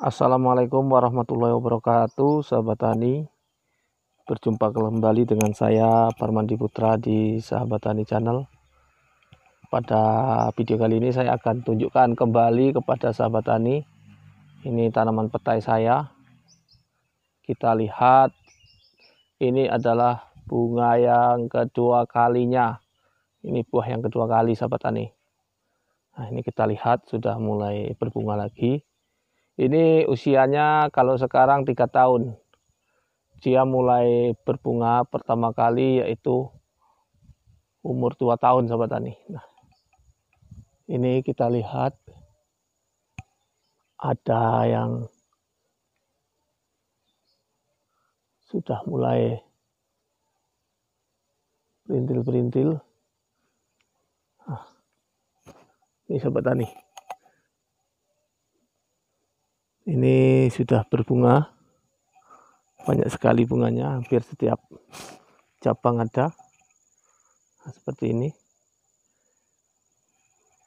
Assalamualaikum warahmatullahi wabarakatuh sahabat tani berjumpa kembali dengan saya Parmandi Putra di sahabat tani channel pada video kali ini saya akan tunjukkan kembali kepada sahabat tani ini tanaman petai saya kita lihat ini adalah bunga yang kedua kalinya ini buah yang kedua kali sahabat tani nah ini kita lihat sudah mulai berbunga lagi ini usianya kalau sekarang tiga tahun. Dia mulai berbunga pertama kali yaitu umur dua tahun sahabat tani. Nah, ini kita lihat ada yang sudah mulai perintil-perintil. Nah, ini sahabat tani ini sudah berbunga banyak sekali bunganya hampir setiap cabang ada nah, seperti ini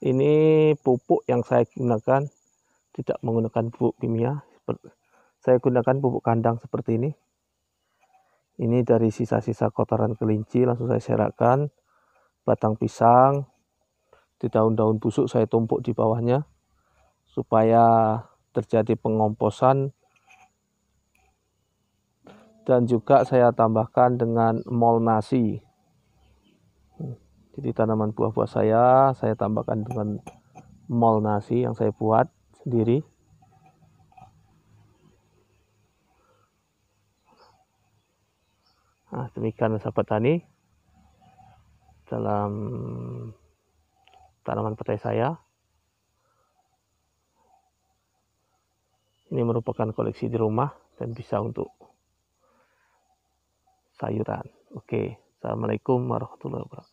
ini pupuk yang saya gunakan tidak menggunakan pupuk kimia saya gunakan pupuk kandang seperti ini ini dari sisa-sisa kotoran kelinci langsung saya serakkan batang pisang di daun-daun busuk saya tumpuk di bawahnya supaya terjadi pengomposan dan juga saya tambahkan dengan mol nasi hmm, jadi tanaman buah-buah saya saya tambahkan dengan mol nasi yang saya buat sendiri nah demikian sahabat tani dalam tanaman petai saya ini merupakan koleksi di rumah dan bisa untuk sayuran oke assalamualaikum warahmatullahi wabarakatuh